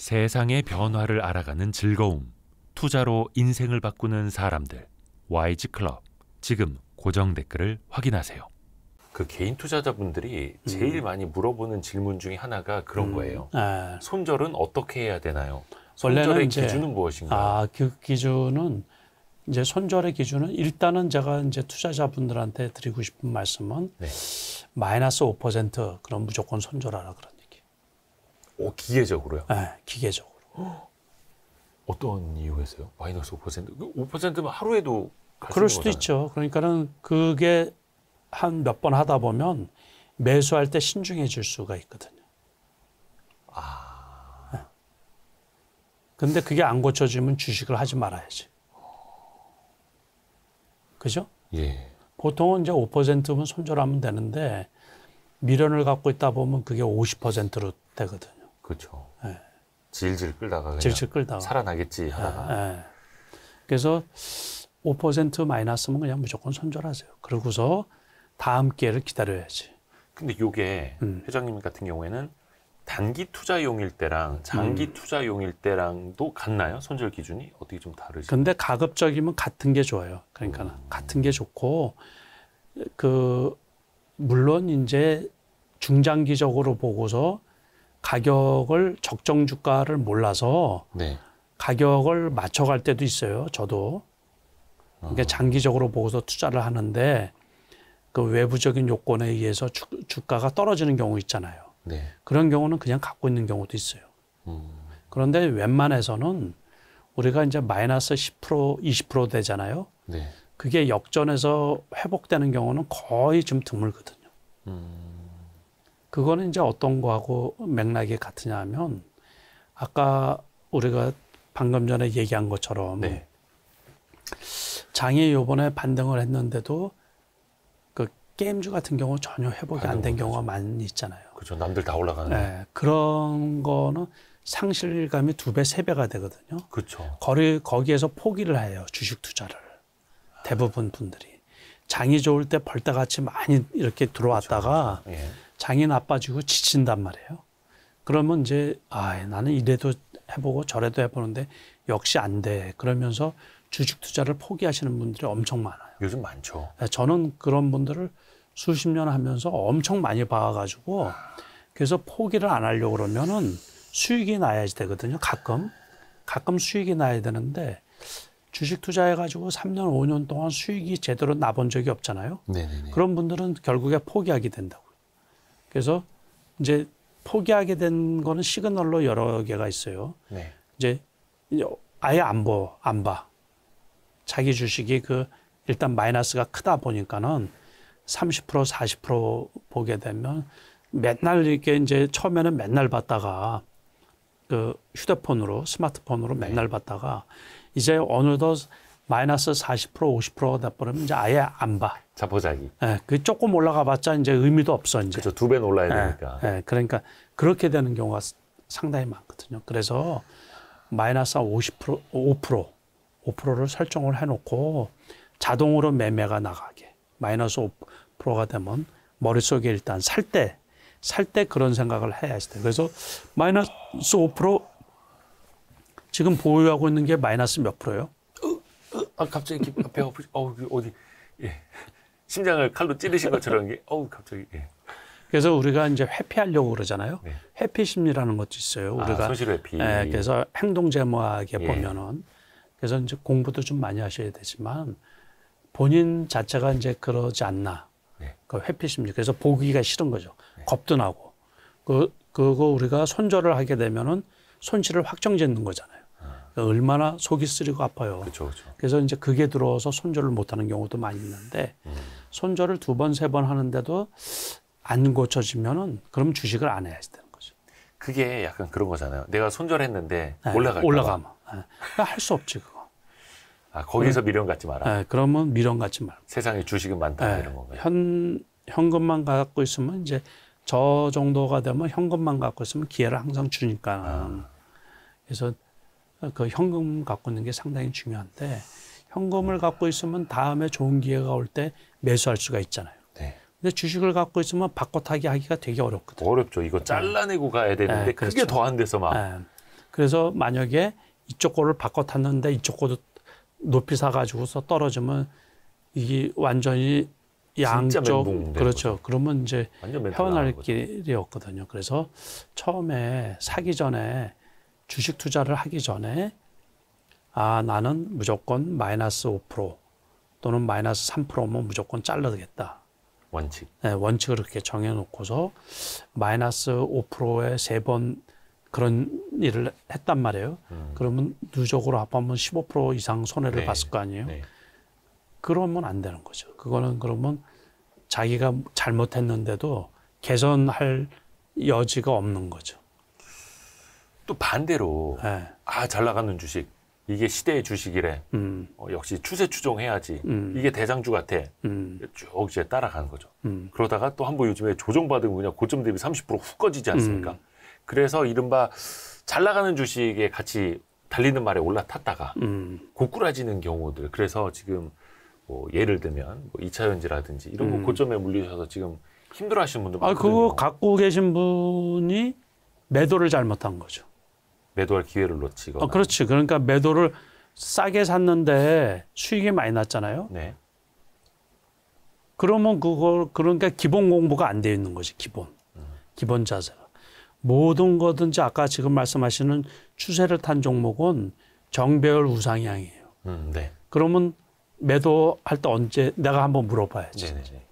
세상의 변화를 알아가는 즐거움, 투자로 인생을 바꾸는 사람들, YG 클럽. 지금 고정 댓글을 확인하세요. 그 개인 투자자분들이 음. 제일 많이 물어보는 질문 중에 하나가 그런 음. 거예요. 네. 손절은 어떻게 해야 되나요? 손절의 이제, 기준은 무엇인가요? 아, 그 기준은 이제 손절의 기준은 일단은 제가 이제 투자자분들한테 드리고 싶은 말씀은 네. 마이너스 5% 그럼 무조건 손절하라 그러죠. 오, 어, 기계적으로요? 네, 기계적으로. 어떤 이유에서요? 마이너스 5%? 5%면 그 하루에도 그럴 수도 거잖아요. 있죠. 그러니까는 그게 한 몇 번 하다 보면 매수할 때 신중해질 수가 있거든요. 아. 네. 근데 그게 안 고쳐지면 주식을 하지 말아야지. 그죠? 예. 보통은 이제 5%면 손절하면 되는데 미련을 갖고 있다 보면 그게 50%로 되거든요. 그렇죠. 예. 질질 끌다가 질질 끌다가 살아나겠지 예, 하다가. 예. 그래서 5% 마이너스면 그냥 무조건 손절하세요. 그러고서 다음 기회를 기다려야지. 근데 요게 음. 회장님 같은 경우에는 단기 투자용일 때랑 장기 음. 투자용일 때랑도 같나요? 손절 기준이 어떻게 좀 다르지? 근데 가급적이면 같은 게 좋아요. 그러니까 음. 같은 게 좋고 그 물론 이제 중장기적으로 보고서 가격을 적정 주가를 몰라서 네. 가격을 맞춰갈 때도 있어요. 저도. 그러니까 장기적으로 보고서 투자를 하는데 그 외부적인 요건에 의해서 주, 주가가 떨어지는 경우 있잖아요. 네. 그런 경우는 그냥 갖고 있는 경우도 있어요. 음. 그런데 웬만해서는 우리가 이제 마이너스 10% 20% 되잖아요. 네. 그게 역전에서 회복되는 경우는 거의 좀 드물거든요. 음. 그거는 이제 어떤 거하고 맥락이 같으냐 하면 아까 우리가 방금 전에 얘기한 것처럼 네. 장애 요번에 반등을 했는데도 그 게임주 같은 경우 전혀 회복이 안 된 경우가 많이 있잖아요. 그렇죠. 남들 다 올라가는. 네. 그런 거는 상실감이 두 배, 세 배가 되거든요. 그렇죠. 거리, 거기에서 포기를 해요. 주식 투자를. 대부분 분들이. 장이 좋을 때벌떡같이 많이 이렇게 들어왔다가 그렇죠. 예. 장이 나빠지고 지친단 말이에요. 그러면 이제 아 나는 이래도 해보고 저래도 해보는데 역시 안 돼. 그러면서 주식 투자를 포기하시는 분들이 엄청 많아요. 요즘 많죠. 네, 저는 그런 분들을 수십 년 하면서 엄청 많이 봐가지고 그래서 포기를 안 하려고 그러면은 수익이 나야지 되거든요. 가끔 가끔 수익이 나야 되는데 주식 투자해가지고 3년 5년 동안 수익이 제대로 나본 적이 없잖아요. 네네네. 그런 분들은 결국에 포기하게 된다고. 그래서 이제 포기하게 된 거는 시그널로 여러 개가 있어요. 네. 이제 아예 안 보, 안 봐. 자기 주식이 그 일단 마이너스가 크다 보니까는 30% 40% 보게 되면 맨날 이렇게 이제 처음에는 맨날 봤다가 그 휴대폰으로 스마트폰으로 네. 맨날 네. 봤다가 이제 어느덧 마이너스 40% 50% 답보면 이제 아예 안 봐. 자포자기. 예, 그 조금 올라가봤자 이제 의미도 없어 이제. 그렇죠. 두배 올라야 예, 되니까. 예, 그러니까 그렇게 되는 경우가 상당히 많거든요. 그래서 마이너스 50% 5% 5%를 설정을 해놓고 자동으로 매매가 나가게 마이너스 5%가 되면 머릿속에 일단 살 때 살 때 그런 생각을 해야 돼. 요 그래서 마이너스 5% 지금 보유하고 있는 게 마이너스 몇 프로예요? 아 갑자기 기, 배가 아프시 어우 어디 예 심장을 칼로 찌르신 것처럼 게 어우 갑자기 예. 그래서 우리가 이제 회피하려고 그러잖아요. 네. 회피 심리라는 것도 있어요. 아, 우리가 아, 손실 회피. 예, 그래서 행동 제모학에 예. 보면은 그래서 이제 공부도 좀 많이 하셔야 되지만 본인 자체가 이제 그러지 않나. 네. 그 회피 심리. 그래서 보기가 싫은 거죠. 네. 겁도 나고. 그 그거 우리가 손절을 하게 되면은 손실을 확정 짓는 거잖아요. 그러니까 얼마나 속이 쓰리고 아파요. 그쵸, 그쵸. 그래서 이제 그게 들어서 손절을 못하는 경우도 많이 있는데 음. 손절을 두 번 세 번 하는데도 안 고쳐지면은 그럼 주식을 안 해야 되는 거죠. 그게 약간 그런 거잖아요. 내가 손절했는데 네, 올라가 올라가면 네. 그러니까 할수 없지 그거. 아 거기서 네. 미련 갖지 마라. 네, 그러면 미련 갖지 말 세상에 주식은 많다 네, 이런 거현 현금만 갖고 있으면 이제 저 정도가 되면 현금만 갖고 있으면 기회를 항상 주니까. 아. 그래서 그 현금 갖고 있는 게 상당히 중요한데 현금을 갖고 있으면 다음에 좋은 기회가 올 때 매수할 수가 있잖아요. 네. 근데 주식을 갖고 있으면 바꿔 타기 하기가 되게 어렵거든요. 어렵죠. 이거 잘라내고 가야 되는데 네, 그렇죠. 그게 더 안 돼서 막. 네. 그래서 만약에 이쪽 거를 바꿔 탔는데 이쪽 거도 높이 사 가지고서 떨어지면 이게 완전히 양쪽 그렇죠. 그러면 이제 헤어날 길이 없거든요. 그래서 처음에 사기 전에 주식 투자를 하기 전에 아 나는 무조건 마이너스 5% 또는 마이너스 3%면 무조건 잘라야겠다. 원칙. 네, 원칙을 그렇게 정해놓고서 마이너스 5%에 세 번 그런 일을 했단 말이에요. 음. 그러면 누적으로 합하면 15% 이상 손해를 네. 봤을 거 아니에요. 네. 그러면 안 되는 거죠. 그거는 그러면 자기가 잘못했는데도 개선할 여지가 없는 거죠. 또 반대로 네. 아잘 나가는 주식 이게 시대의 주식이래. 음. 어, 역시 추세 추종해야지. 음. 이게 대장주 같아. 음. 쭉 이제 따라가는 거죠. 음. 그러다가 또 한 번 요즘에 조정받으면 그냥 고점 대비 30%훅 꺼지지 않습니까? 음. 그래서 이른바 잘 나가는 주식에 같이 달리는 말에 올라탔다가 음. 고꾸라지는 경우들. 그래서 지금 뭐 예를 들면 뭐 2차 현지라든지 이런 거 고점에 물리셔서 지금 힘들어 하시는 분들 많거든요. 아, 그거 갖고 계신 분이 매도를 잘못한 거죠. 매도할 기회를 놓치거나. 어, 그렇지. 그러니까 매도를 싸게 샀는데 수익이 많이 났잖아요. 네. 그러면 그걸 그러니까 기본 공부가 안돼 있는 거지 기본 음. 기본 자세가 모든 거든지 아까 지금 말씀하시는 추세를 탄 종목은 정배열 우상향이에요. 음, 네. 그러면 매도할 때 언제 내가 한번 물어봐야지. 네네 네, 네.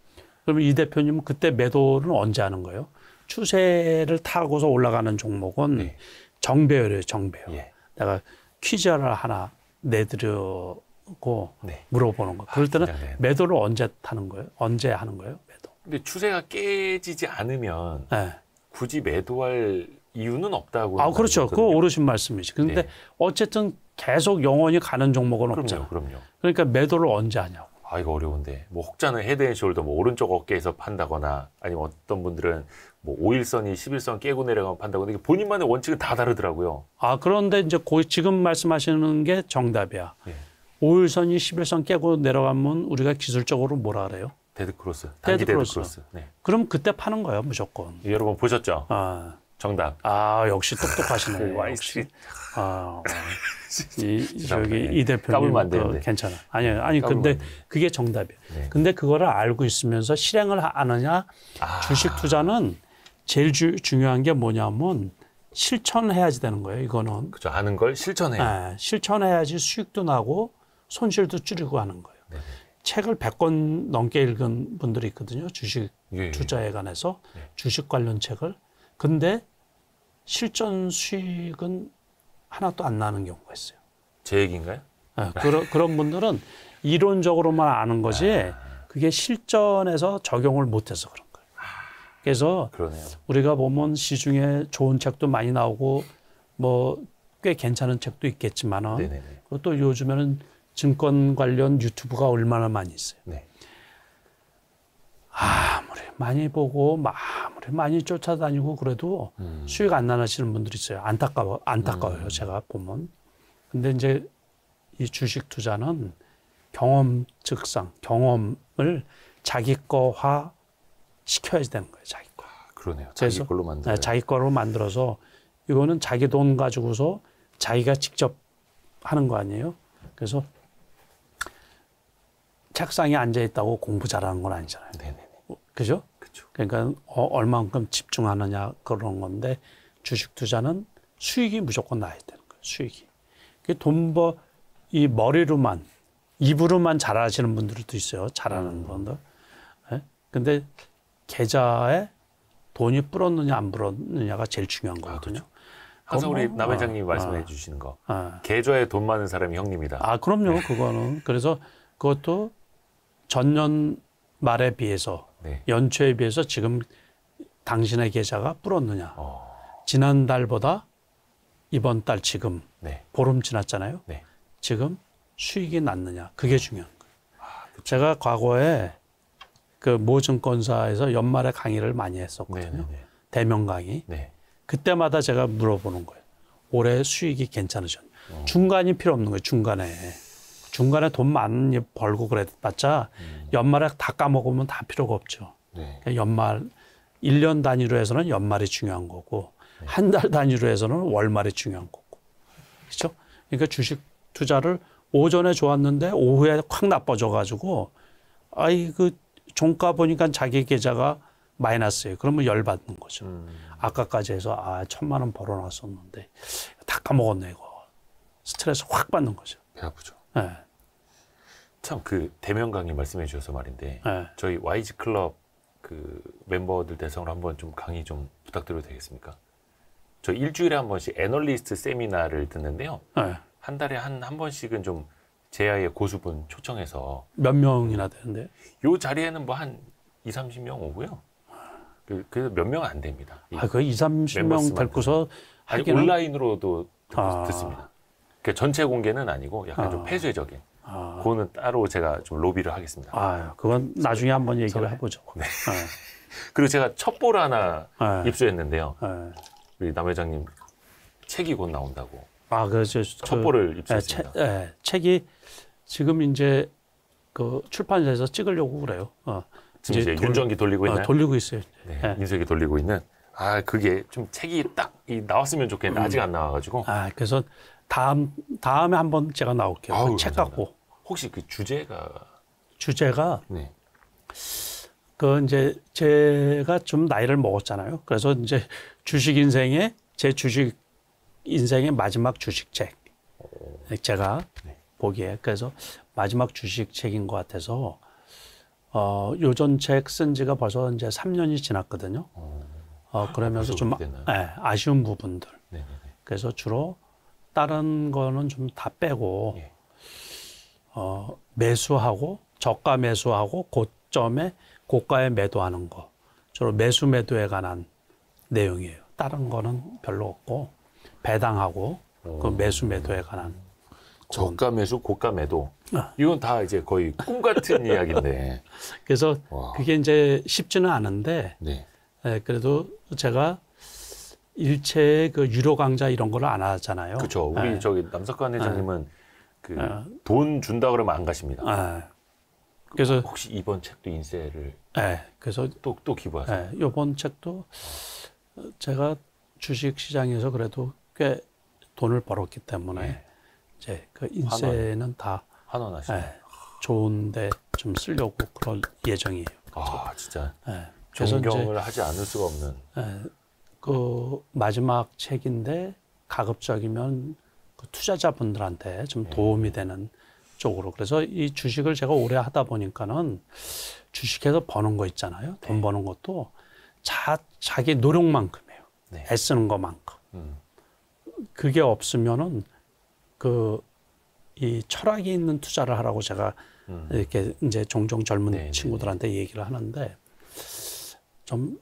그러면 이 대표님은 그때 매도는 언제 하는 거예요? 추세를 타고서 올라가는 종목은 네. 정배열이에요, 정배열. 예. 내가 퀴즈 하나 내드려고 네. 물어보는 거. 그럴 아, 때는 아, 네, 네. 매도를 언제 타는 거예요? 언제 하는 거예요, 매도? 근데 추세가 깨지지 않으면 네. 굳이 매도할 이유는 없다고. 아, 그렇죠. 그거 오르신 말씀이지. 시 근데 네. 어쨌든 계속 영원히 가는 종목은 그럼요, 없잖 그럼요. 그러니까 매도를 언제 하냐고. 아 이거 어려운데 뭐 혹자는 헤드 앤 숄더 뭐 오른쪽 어깨에서 판다거나 아니면 어떤 분들은 뭐 5일선이 10일선 깨고 내려가고 판다고 근데 본인만의 원칙은 다 다르더라고요. 아 그런데 이제 고, 지금 말씀하시는 게 정답이야. 예. 5일선이 1 0선 깨고 내려가면 우리가 기술적으로 뭐라 그래요? 데드크로스. 단기 데드크로스. 데드크로스. 네. 그럼 그때 파는 거예 무조건. 예, 여러분 보셨죠? 아. 정답. 아 역시 똑똑하시네. 역시. 아, 이, 저기 이 예. 대표님 그, 괜찮아. 아니요, 아니 근데 그게 정답이에요. 네. 근데 그거를 알고 있으면서 실행을 하느냐? 아. 주식 투자는 제일 주, 중요한 게 뭐냐면 실천해야지 되는 거예요. 이거는 그죠 하는 걸실천해 네, 실천해야지 수익도 나고 손실도 줄이고 하는 거예요. 네네. 네. 책을 100권 넘게 읽은 분들이 있거든요. 주식 예, 예. 투자에 관해서 예. 주식 관련 책을. 근데 실전 수익은 하나도 안 나는 경우가 있어요. 제 얘기인가요? 네, 그런 그런 분들은 이론적으로만 아는 거지 아. 그게 실전에서 적용을 못해서 그런. 그래서 그러네요. 우리가 보면 시중에 좋은 책도 많이 나오고 뭐 꽤 괜찮은 책도 있겠지만은 네것도 요즘에는 증권 관련 유튜브가 얼마나 많이 있어요. 네. 아무리 많이 보고 아무리 많이 쫓아다니고 그래도 음. 수익 안나시는 분들이 있어요. 안타까워 안타까워요 음. 제가 보면. 근데 이제 이 주식 투자는 경험 즉상 경험을 자기 거화 시켜야지 되는 거예요, 자기 거. 아, 그러네요. 자기 걸로 만들어. 네, 자기 거로 만들어서 이거는 자기 돈 가지고서 자기가 직접 하는 거 아니에요? 그래서 책상에 앉아 있다고 공부 잘하는 건 아니잖아요. 네네 어, 그죠? 그죠. 그러니까 어, 얼만큼 집중하느냐 그런 건데 주식 투자는 수익이 무조건 나야 되는 거예요. 수익이. 돈버 이 머리로만 입으로만 잘하시는 분들도 있어요. 잘하는 음. 분들. 예? 근데 계좌에 돈이 불었느냐 안 불었느냐가 제일 중요한 아, 거거든요. 아, 항상 어. 우리 남 어. 회장님이 아, 말씀해 주시는 거. 아, 계좌에 돈 많은 사람이 형님이다. 아, 그럼요. 네. 그거는. 그래서 그것도 전년 말에 비해서 네. 연초에 비해서 지금 당신의 계좌가 불었느냐. 어. 지난달보다 이번 달 지금 네. 보름 지났잖아요. 네. 지금 수익이 났느냐. 그게 중요한 거예요. 아, 제가 과거에 그 모증권사에서 연말에 강의를 많이 했었거든요. 네네네. 네, 네. 대면 강의. 네. 그때마다 제가 물어보는 거예요. 올해 수익이 괜찮으셨나 어. 중간이 필요 없는 거예요. 중간에. 중간에 돈 많이 벌고 그랬봤자 음. 연말에 다 까먹으면 다 필요가 없죠. 네. 그러니까 연말 1년 단위로 해서는 연말이 중요한 거고 네. 한달 단위로 해서는 월말이 중요한 거고. 그렇죠? 그러니까 주식 투자를 오전에 좋았는데 오후에 확 나빠져 가지고 아이 그 종가 보니까 자기 계좌가 마이너스예요. 그러면 열받는 거죠. 음. 아까까지 해서 아 천만 원 벌어놨었는데 다 까먹었네 이거. 스트레스 확 받는 거죠. 배 아프죠. 네. 참그 대면 강의 말씀해 주셔서 말인데 네. 저희 YG 클럽 그 멤버들 대상으로 한번 좀 강의 좀 부탁드려도 되겠습니까? 저 일주일에 한 번씩 애널리스트 세미나를 듣는데요. 네. 한 달에 한 한 번씩은 좀 제야의 고수분 초청해서 몇 명이나 되는데? 요 자리에는 뭐 한 2, 30명 오고요. 그래서 그 몇명 안 됩니다. 아, 그 2, 30명 닮고서 하기 온라인으로도 아... 듣습니다. 그 전체 공개는 아니고 약간 아... 좀 폐쇄적인. 아... 그거는 따로 제가 좀 로비를 하겠습니다. 아, 그건 네. 나중에 한번 얘기를 저 해보죠. 네. 네. 그리고 제가 첩보를 하나 네. 입수했는데요. 네. 우리 남 회장님 책이 곧 나온다고. 아, 그, 저, 저 첩보를 네, 입수했습니다. 에, 채, 에, 책이 지금 이제 그 출판사에서 찍으려고 그래요. 어. 지금 이제, 돌, 윤전기 돌리고 어, 있나요? 어, 돌리고 있어요. 네, 네. 예. 인쇄기 돌리고 있는. 아 그게 좀 책이 딱 나왔으면 좋겠는데 음. 아직 안 나와가지고. 아 그래서 다음 다음에 한번 제가 나올게요. 아우, 책 갖고. 혹시 그 주제가 주제가 네. 그 이제 제가 좀 나이를 먹었잖아요. 그래서 이제 주식 인생의 제 주식 인생의 마지막 주식책 제가 네. 보기에 그래서 마지막 주식 책인 것 같아서 어, 요전 책 쓴 지가 벌써 이제 3년이 지났거든요. 어, 어 그러면서 좀 네, 아쉬운 부분들. 네네네. 그래서 주로 다른 거는 좀 다 빼고 예. 어, 매수하고 저가 매수하고 고점에 고가에 매도하는 거. 주로 매수 매도에 관한 내용이에요. 다른 거는 별로 없고 배당하고 그 어. 매수 매도에 관한 저가 매수, 고가 매도. 이건 다 이제 거의 꿈 같은 이야기인데. 그래서 와. 그게 이제 쉽지는 않은데, 네. 예, 그래도 제가 일체그 유료 강좌 이런 거를 안 하잖아요. 그렇죠. 우리 예. 저기 남석관 예. 회장님은 그돈 예. 준다 그러면 안 가십니다. 예. 그래서 혹시 이번 책도 인쇄를 네, 그래서 또 또 기부하세요. 네, 이번 책도 제가 주식 시장에서 그래도 꽤 돈을 벌었기 때문에 네. 이제 그 인쇄는 환원. 다환 좋은데 좀 쓰려고 그럴 예정이에요. 아 진짜. 네, 존경을 하지 않을 수가 없는. 네, 그 마지막 책인데 가급적이면 그 투자자분들한테 좀 예. 도움이 되는 쪽으로. 그래서 이 주식을 제가 오래 하다 보니까는 주식해서 버는 거 있잖아요. 돈 네. 버는 것도 자, 자기 노력만큼이에요. 네. 애쓰는 것만큼. 음. 그게 없으면은 그이 철학이 있는 투자를 하라고 제가 음. 이렇게 이제 종종 젊은 네네. 네, 네. 친구들한테 얘기를 하는데 좀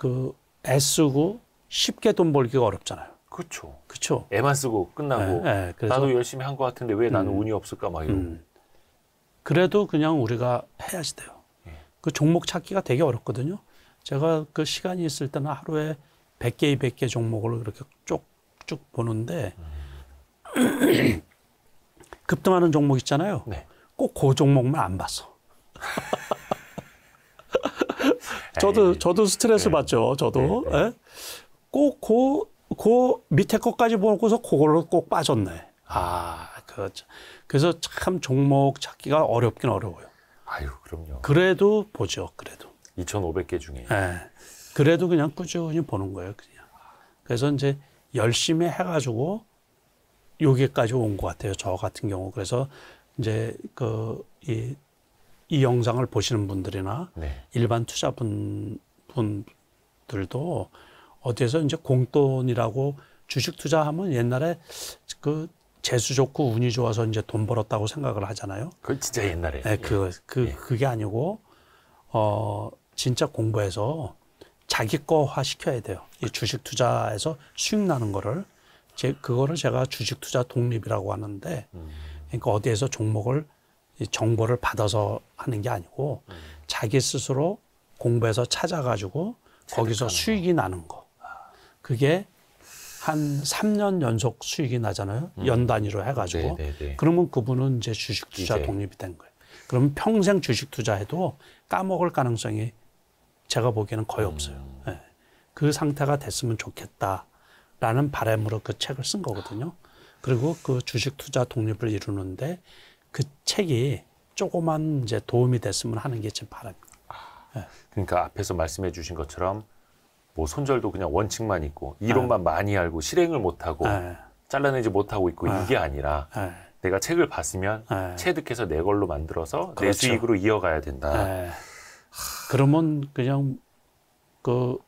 그 애쓰고 쉽게 돈 벌기가 어렵잖아요. 그렇죠. 그렇죠. 애만 쓰고 끝나고 네, 네. 그래서, 나도 열심히 한 것 같은데 왜 나는 음, 운이 없을까 막 이런. 음. 그래도 그냥 우리가 해야지 돼요. 예. 그 종목 찾기가 되게 어렵거든요. 제가 그 시간이 있을 때는 하루에 100개, 200개 종목을 그렇게 쭉쭉 보는데 음. 급등하는 종목 있잖아요. 네. 꼭그 종목만 안 봤어. 저도 에이, 저도 스트레스 네. 받죠. 저도 네, 네. 예? 꼭그 그 밑에 것까지 보고서 그걸로 꼭 빠졌네. 아, 그 그래서 참 종목 찾기가 어렵긴 어려워요. 아유, 그럼요. 그래도 보죠. 그래도 2,500개 중에. 네. 그래도 그냥 꾸준히 보는 거예요. 그냥. 그래서 이제 열심히 해가지고 여기까지 온 것 같아요. 저 같은 경우. 그래서 이제 그, 이, 이 영상을 보시는 분들이나 네. 일반 투자분, 분들도 어디에서 이제 공돈이라고 주식 투자하면 옛날에 그 재수 좋고 운이 좋아서 이제 돈 벌었다고 생각을 하잖아요. 그 진짜 옛날에. 네, 그, 예. 그, 예. 그게 아니고, 어, 진짜 공부해서 자기 거화 시켜야 돼요. 이 주식 투자에서 수익 나는 거를. 제 그거를 제가 주식 투자 독립이라고 하는데 음. 그러니까 어디에서 종목을 정보를 받아서 하는 게 아니고 음. 자기 스스로 공부해서 찾아가지고 거기서 수익이 나는 거. 그게 한 3년 연속 수익이 나잖아요. 음. 연 단위로 해가지고. 네네네. 네, 네. 그러면 그분은 이제 주식 투자 이제. 독립이 된 거예요. 그러면 평생 주식 투자해도 까먹을 가능성이 제가 보기에는 거의 음. 없어요. 음. 네. 그 상태가 됐으면 좋겠다. 라는 바람으로 그 책을 쓴 거거든요. 그리고 그 주식 투자 독립을 이루는데 그 책이 조그만 이제 도움이 됐으면 하는 게 제 바람입니다. 예. 그러니까 앞에서 말씀해 주신 것처럼 뭐 손절도 그냥 원칙만 있고 이론만 네. 많이 알고 실행을 못하고 예. 잘라내지 못하고 있고 이게 아니라 내가 책을 봤으면 체득해서 내 걸로 만들어서 그렇죠. 내 수익으로 이어가야 된다. 그러면 그냥 그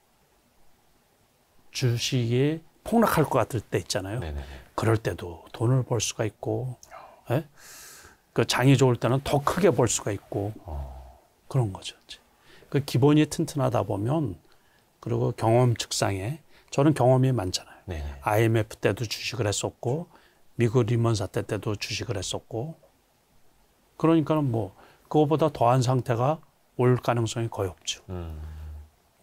주식이 폭락할 것 같을 때 있잖아요. 네네네. 그럴 때도 돈을 벌 수가 있고, 아. 예? 그 장이 좋을 때는 더 크게 벌 수가 있고 어. 그런 거죠. 그 기본이 튼튼하다 보면 그리고 경험 측상에 저는 경험이 많잖아요. 네네. IMF 때도 주식을 했었고 미국 리먼 사태 때도 주식을 했었고 그러니까는 뭐 그거보다 더한 상태가 올 가능성이 거의 없죠. 음.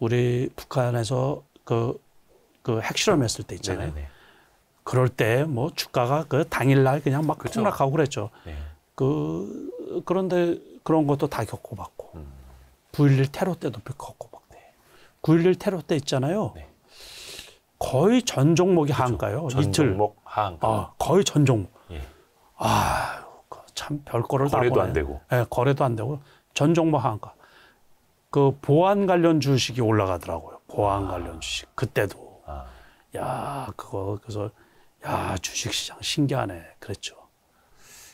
우리 북한에서 그그 핵실험했을 때 있잖아요. 네네네. 그럴 때 뭐 주가가 그 당일날 그냥 막 그렇죠. 폭락하고 그랬죠. 네. 그 그런데 그런 것도 다 겪어봤고 음. 9.11 테러 때도 그 겪어봤고 9.11 테러 때 있잖아요. 네. 거의 전 종목이 하한가요? 이틀. 종목 하한가. 아, 거의 전 종목. 예. 아, 참 별거를 거래도 안 되고. 예, 네, 거래도 안 되고 전 종목 하한가. 그 보안 관련 주식이 올라가더라고요. 보안 아. 관련 주식. 그때도 야, 그거, 그래서, 야, 주식시장 신기하네. 그랬죠.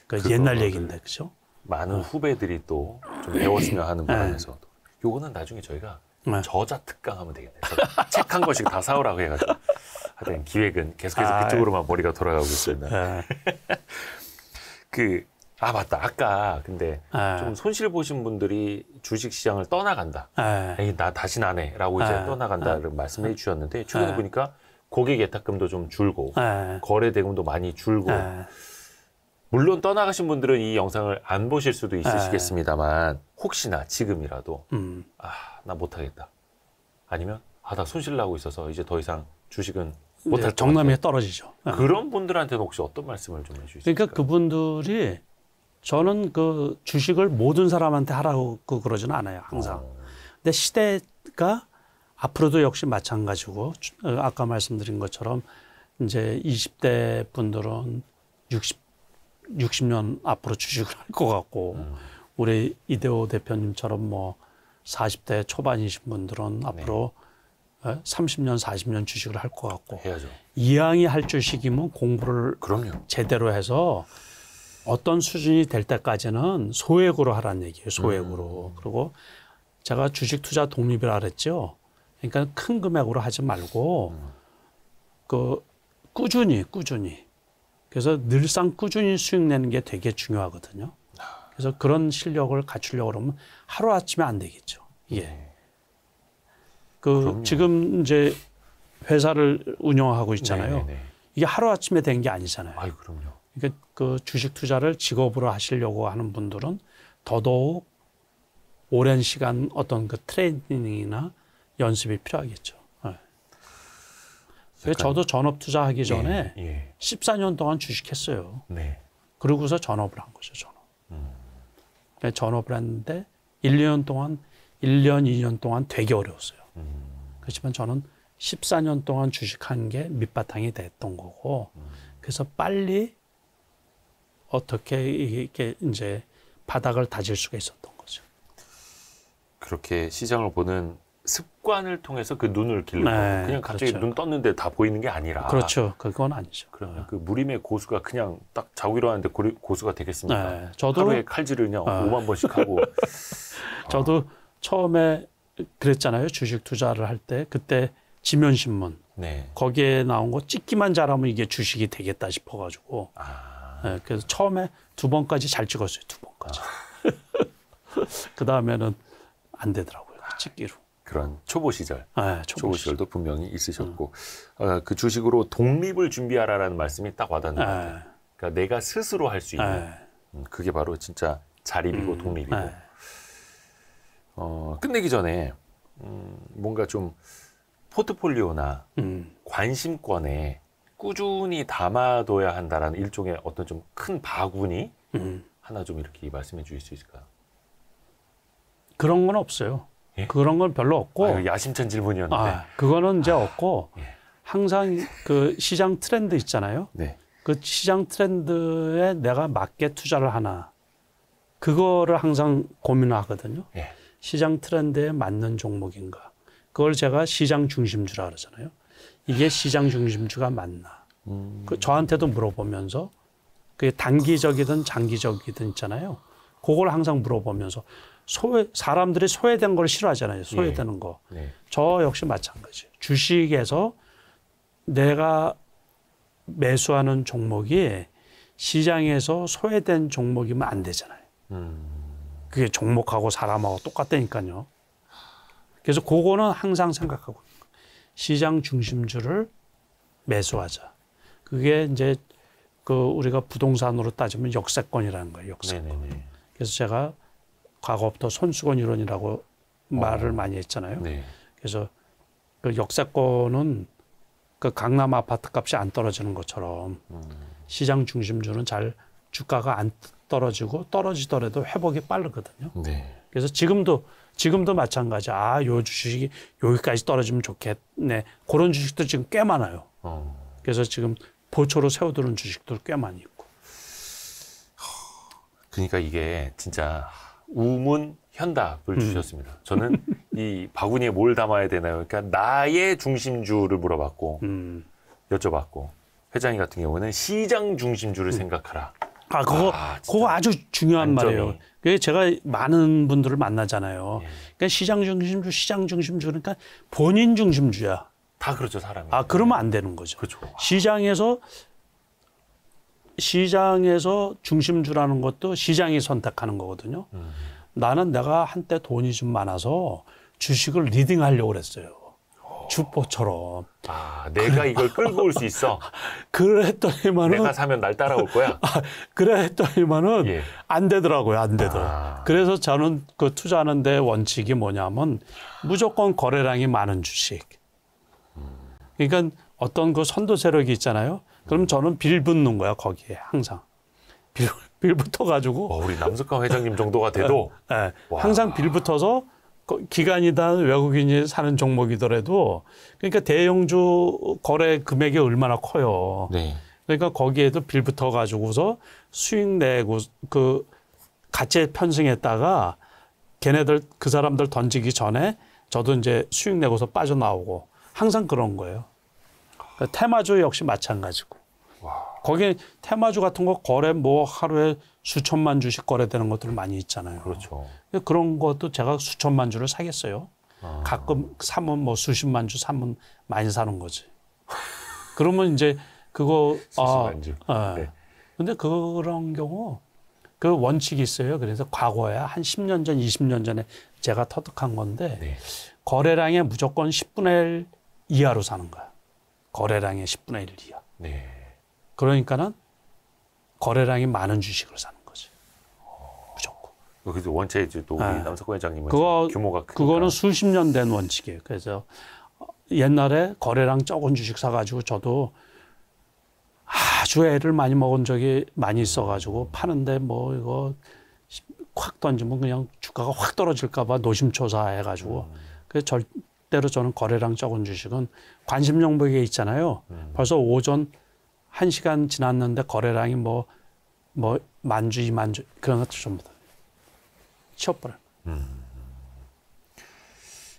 그러니까 옛날 네. 얘기인데, 그죠? 많은 어. 후배들이 또 좀 배웠으면 하는 부분에서 네. 요거는 나중에 저희가 네. 저자 특강하면 되겠네요. 책한 권씩 다 사오라고 해가지고. 하여튼 기획은 계속해서 아, 그쪽으로만 예. 머리가 돌아가고 있습니다. 네. 그, 아, 맞다. 아까 근데 네. 좀 손실 보신 분들이 주식 시장을 떠나간다. 에이, 나다신안 해. 라고 이제 떠나간다. 를 말씀해 주셨는데, 최근에 보니까 고객 예탁금도 좀 줄고 네. 거래 대금도 많이 줄고 네. 물론 떠나가신 분들은 이 영상을 안 보실 수도 있으시겠습니다만 예. 혹시나 지금이라도 음. 아나 못하겠다 아니면 아나 손실 나고 있어서 이제 더 이상 주식은 못할 네, 정남에 떨어지죠. 그런 분들한테는 혹시 어떤 말씀을 좀 해주실까요? 그러니까 그분들이 저는 그 주식을 모든 사람한테 하라고 그러지는 않아요 항상. 어. 근데 시대가 앞으로도 역시 마찬가지고 어, 아까 말씀드린 것처럼 이제 20대 분들은 60 60년 앞으로 주식을 할 것 같고 음. 우리 이대호 대표님처럼 뭐 40대 초반이신 분들은 네. 앞으로 30년 어, 40년 주식을 할 것 같고 해야죠. 이왕이 할 주식이면 공부를 그럼요. 제대로 해서 어떤 수준이 될 때까지는 소액으로 하라는 얘기예요. 소액으로. 음. 그리고 제가 주식 투자 독립이라 그랬죠. 그러니까 큰 금액으로 하지 말고 그 꾸준히 꾸준히 그래서 늘상 꾸준히 수익 내는 게 되게 중요하거든요. 그래서 그런 실력을 갖추려고 그러면 하루 아침에 안 되겠죠. 예. 그 지금 이제 회사를 운영하고 있잖아요. 네, 네, 이게 하루 아침에 된 게 아니잖아요. 아 그럼요. 그러니까 그 주식 투자를 직업으로 하시려고 하는 분들은 더더욱 오랜 시간 어떤 그 트레이닝이나 연습이 필요하겠죠. 예. 그래서 저도 전업 투자하기 예, 전에 예, 예. 14년 동안 주식했어요. 네. 그러고서 전업을 한 거죠, 전업. 음. 네, 전업을 했는데 1, 2년 동안, 1년, 2년 동안 되게 어려웠어요. 음. 그렇지만 저는 14년 동안 주식한 게 밑바탕이 됐던 거고, 음. 그래서 빨리 어떻게 이게 이제 바닥을 다질 수가 있었던 거죠. 그렇게 시장을 보는 습관을 통해서 그 눈을 길르 네, 그냥 갑자기 그렇죠. 눈 떴는데 다 보이는 게 아니라 그렇죠 그건 아니죠 그러면 네. 그 무림의 고수가 그냥 딱 자고 일어났는데 고리, 고수가 되겠습니까 네, 저도 하루에 칼질을 그냥 아. 5만 번씩 하고 어. 저도 어. 처음에 그랬잖아요 주식 투자를 할 때 그때 지면신문 네. 거기에 나온 거 찍기만 잘하면 이게 주식이 되겠다 싶어가지고 아. 네, 그래서 처음에 두 번까지 잘 찍었어요 두 번까지 아. 그 다음에는 안 되더라고요 찍기로 그런 초보 시절, 네, 초보, 초보, 시절도 분명히 있으셨고 음. 어, 그 주식으로 독립을 준비하라라는 말씀이 딱 와닿는 네. 것 아. 같아요. 그러니까 내가 스스로 할 수 있는 아. 음, 그게 바로 진짜 자립이고 음. 독립이고 어, 끝내기 전에 음, 뭔가 좀 포트폴리오나 음. 관심권에 꾸준히 담아둬야 한다라는 일종의 어떤 좀 큰 바구니 음. 하나 좀 이렇게 말씀해 주실 수 있을까요? 그런 건 없어요. 예? 그런 건 별로 없고 아유, 야심찬 질문이었는데 아, 그거는 이제 아, 없고 예. 항상 그 시장 트렌드 있잖아요. 네. 그 시장 트렌드에 내가 맞게 투자를 하나 그거를 항상 고민하거든요. 예. 시장 트렌드에 맞는 종목인가. 그걸 제가 시장 중심주라 그러잖아요. 이게 시장 중심주가 맞나. 음. 그 저한테도 물어보면서 그게 단기적이든 장기적이든 있잖아요. 그걸 항상 물어보면서 소외 사람들이 소외된 걸 싫어하잖아요. 네. 소외되는 거. 네. 저 역시 마찬가지. 주식에서 내가 매수하는 종목이 시장에서 소외된 종목이면 안 되잖아요. 음. 그게 종목하고 사람하고 똑같다니까요. 그래서 그거는 항상 생각하고 시장 중심주를 매수하자. 그게 이제 그 우리가 부동산으로 따지면 역세권이라는 거예요. 역세권. 네네네. 그래서 제가 과거부터 손수건 이론이라고 어. 말을 많이 했잖아요. 네. 그래서 그 역세권은 그 강남 아파트 값이 안 떨어지는 것처럼 음. 시장 중심주는 잘 주가가 안 떨어지고 떨어지더라도 회복이 빠르거든요. 네. 그래서 지금도 지금도 마찬가지. 아, 요 주식이 여기까지 떨어지면 좋겠네. 그런 주식도 지금 꽤 많아요. 어. 그래서 지금 보초로 세워두는 주식도 꽤 많이 있고. 그러니까 이게 진짜 우문 현답을 음. 주셨습니다. 저는 이 바구니에 뭘 담아야 되나요? 그러니까 나의 중심주를 물어봤고 음. 여쭤봤고 회장님 같은 경우는 시장 중심주를 음. 생각하라. 아 그거 아, 그거 아주 중요한 말이에요. 그게 제가 많은 분들을 만나잖아요. 예. 그러니까 시장 중심주, 시장 중심주 그러니까 본인 중심주야. 다 그렇죠 사람이. 아 그러면 예. 안 되는 거죠. 그렇죠. 시장에서 시장에서 중심주라는 것도 시장이 선택하는 거거든요. 음. 나는 내가 한때 돈이 좀 많아서 주식을 리딩하려고 그랬어요. 주포처럼. 아, 내가 그래. 이걸 끌고 올 수 있어. 그랬더니만은 내가 사면 날 따라올 거야. 아, 그랬더니만은 예. 안 되더라고요, 안 되더라고요. 아. 그래서 저는 그 투자하는데 원칙이 뭐냐면 무조건 거래량이 많은 주식. 음. 그러니까 어떤 그 선도 세력이 있잖아요. 그럼 저는 빌붙는 거야 거기에 항상 빌, 빌붙어 가지고 어, 우리 남석강 회장님 정도가 돼도 네, 항상 빌붙어서 기간이든 외국인이 사는 종목이더라도 그러니까 대형주 거래 금액이 얼마나 커요. 네. 그러니까 거기에도 빌붙어 가지고서 수익 내고 그 가치 편승했다가 걔네들 그 사람들 던지기 전에 저도 이제 수익 내고서 빠져나오고 항상 그런 거예요. 그러니까 테마주 역시 마찬가지고. 와. 거기 테마주 같은 거 거래 뭐 하루에 수천만 주씩 거래되는 것들 많이 있잖아요. 그렇죠. 그런 것도 제가 수천만 주를 사겠어요. 아. 가끔 사면 뭐 수십만 주 사면 많이 사는 거지. 그러면 이제 그거 수십만 아, 주. 아, 네. 근데 그런 경우 그 원칙이 있어요. 그래서 과거에 한 10년 전, 20년 전에 제가 터득한 건데 네. 거래량에 무조건 10분의 1 이하로 사는 거야. 거래량의 10분의 1, 이야 네. 그러니까는 거래량이 많은 주식을 사는 거죠 무조건. 그래서 원체 이제 또 네. 남석호 회장님은 그거, 규모가 크니까. 그거는 수십 년 된 원칙이에요. 그래서 옛날에 거래량 적은 주식 사가지고 저도 아주 애를 많이 먹은 적이 많이 있어가지고 파는데 뭐 이거 확 던지면 그냥 주가가 확 떨어질까봐 노심초사해가지고 음. 그래서 절, 실제로 저는 거래량 적은 주식은 관심 종목에 있잖아요. 음. 벌써 오전 1시간 지났는데 거래량이 뭐, 뭐, 만주, 이만주, 그런 것들 전부 다치워버려 음.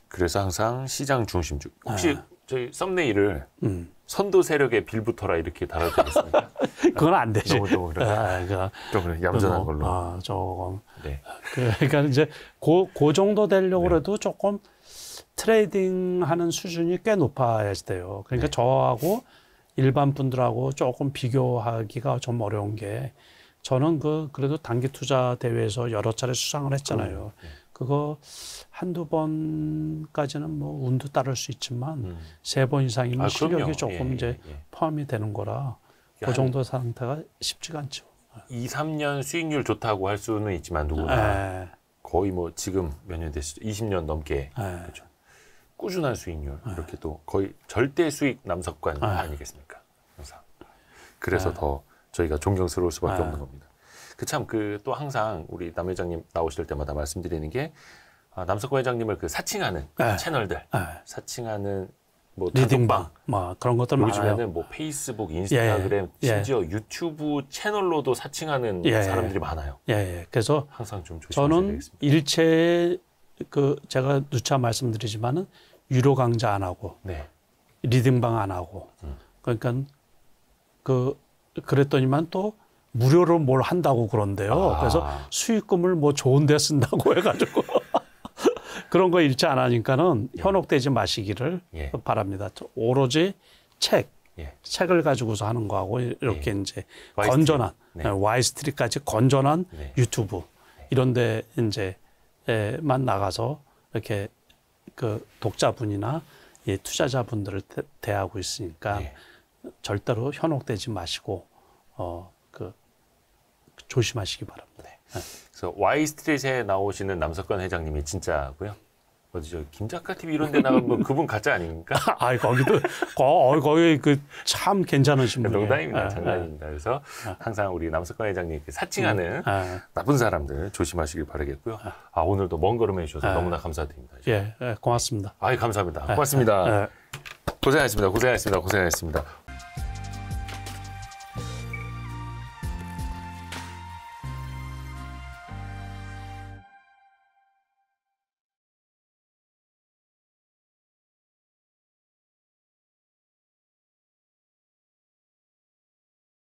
그래서 항상 시장 중심주. 혹시 네. 저희 썸네일을 음. 선도 세력의 빌부터라 이렇게 달아주겠습니까? 그건 안 되지. 너무 아, 그래. 아, 그러 얌전한 너 걸로. 아, 조금. 네. 그, 그러니까 이제 고, 고 정도 되려고 네. 그래도 조금 트레이딩 하는 수준이 꽤 높아야돼요. 그러니까 네. 저하고 일반 분들하고 조금 비교하기가 좀 어려운 게 저는 그 그래도 단기 투자 대회에서 여러 차례 수상을 했잖아요. 음, 네. 그거 한두 번까지는 뭐 운도 따를 수 있지만 음. 세번 이상이면 뭐 아, 실력이 조금 예, 이제 예, 예. 포함이 되는 거라 그 정도 상태가 쉽지가 않죠. 2, 3년 수익률 좋다고 할 수는 있지만 누구나 에. 예. 거의 뭐 지금 몇 년 됐죠? 20년 넘게. 에. 예. 그렇죠. 꾸준한 수익률 네. 이렇게 또 거의 절대 수익 남석관 네. 아. 니겠습니까 항상 그래서 네. 더 저희가 존경스러울 수밖에 없는 겁니다. 그 참 그 또 항상 우리 남 회장님 나오실 때마다 말씀드리는 게 아, 남석관 회장님을 그 사칭하는 네. 채널들 예. 사칭하는 뭐 리딩방 뭐 그런 것들 많아요. 요즘에는 뭐 페이스북, 인스타그램, 예. 예. 심지어 유튜브 채널로도 사칭하는 예, 예. 사람들이 많아요. 예, 예. 그래서 항상 좀조심해야 되겠습니다. 일체 그 제가 누차 말씀드리지만은 유료 강좌 안 하고 네. 리딩방 안 하고 음. 그러니까 그 그랬더니만 또 무료로 뭘 한다고 그런데요. 아. 그래서 수익금을 뭐 좋은 데 쓴다고 해가지고 그런 거 잃지 않으니까는 예. 현혹되지 마시기를 예. 바랍니다. 오로지 책, 예. 책을 가지고서 하는 거하고 이렇게 예. 이제 건전한, 네. 와이스트리까지 건전한 네. 유튜브 이런 데 이제 에만 나가서 이렇게 그 독자분이나 예, 투자자분들을 대, 하고 있으니까 예. 절대로 현혹되지 마시고 어그 조심하시기 바랍니다. 네. 그래서 와이스트릿에 나오시는 남석관 회장님이 진짜고요. 어디 저 김작가 TV 이런 데 나간 거 그분 가짜 아닙니까? 아, 거기도 거, 어, 거기 그참 괜찮으신 분. 농담입니다. 아, 장난입니다. 그래서 아. 항상 우리 남석관 회장님 그 사칭하는 음, 아. 나쁜 사람들 조심하시길 바라겠고요. 아, 아 오늘도 먼 걸음 해 주셔서 아. 너무나 감사드립니다. 예, 예 아, 고맙습니다. 아, 감사합니다. 고맙습니다. 고생하셨습니다. 고생하셨습니다. 고생하셨습니다.